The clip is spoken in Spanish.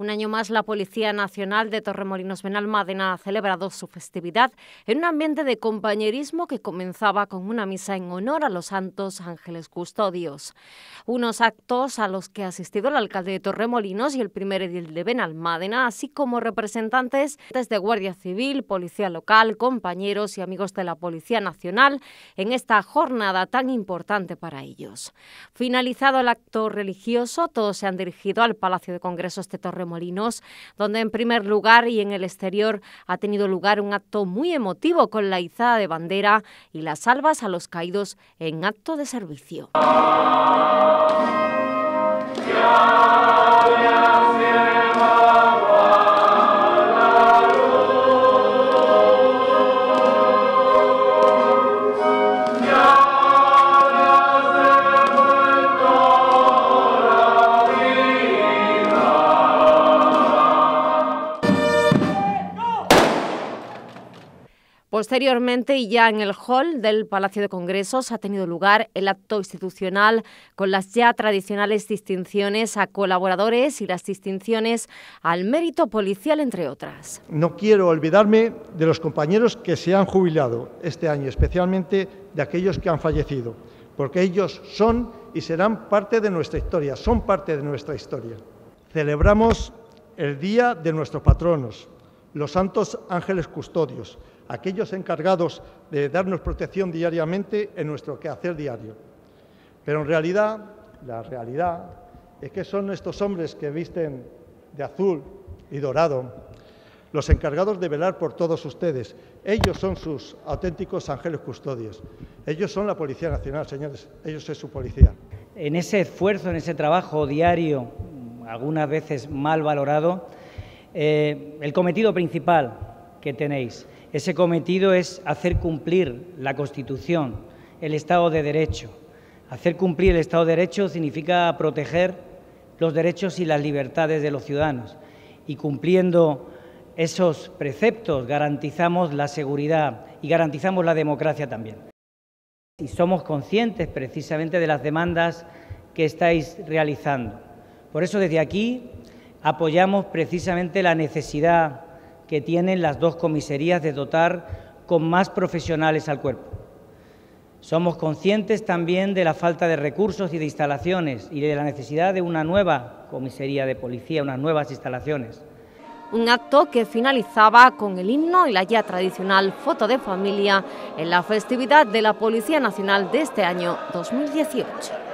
Un año más, la Policía Nacional de Torremolinos Benalmádena ha celebrado su festividad en un ambiente de compañerismo que comenzaba con una misa en honor a los santos ángeles custodios. Unos actos a los que ha asistido el alcalde de Torremolinos y el primer edil de Benalmádena, así como representantes de Guardia Civil, Policía Local, compañeros y amigos de la Policía Nacional en esta jornada tan importante para ellos. Finalizado el acto religioso, todos se han dirigido al Palacio de Congresos de Torremolinos Molinos, donde en primer lugar y en el exterior ha tenido lugar un acto muy emotivo con la izada de bandera y las salvas a los caídos en acto de servicio. Posteriormente, y ya en el hall del Palacio de Congresos, ha tenido lugar el acto institucional con las ya tradicionales distinciones a colaboradores y las distinciones al mérito policial, entre otras. No quiero olvidarme de los compañeros que se han jubilado este año, especialmente de aquellos que han fallecido, porque ellos son y serán parte de nuestra historia, son parte de nuestra historia. Celebramos el Día de nuestros patronos, los Santos Ángeles Custodios aquellos encargados de darnos protección diariamente en nuestro quehacer diario. Pero en realidad, la realidad es que son estos hombres que visten de azul y dorado los encargados de velar por todos ustedes. Ellos son sus auténticos ángeles custodios. Ellos son la Policía Nacional, señores. Ellos es su policía. En ese esfuerzo, en ese trabajo diario, algunas veces mal valorado, eh, el cometido principal que tenéis ese cometido es hacer cumplir la Constitución, el Estado de Derecho. Hacer cumplir el Estado de Derecho significa proteger los derechos y las libertades de los ciudadanos. Y cumpliendo esos preceptos garantizamos la seguridad y garantizamos la democracia también. Y somos conscientes precisamente de las demandas que estáis realizando. Por eso desde aquí apoyamos precisamente la necesidad que tienen las dos comisarías de dotar con más profesionales al cuerpo. Somos conscientes también de la falta de recursos y de instalaciones y de la necesidad de una nueva comisaría de policía, unas nuevas instalaciones. Un acto que finalizaba con el himno y la ya tradicional foto de familia en la festividad de la Policía Nacional de este año 2018.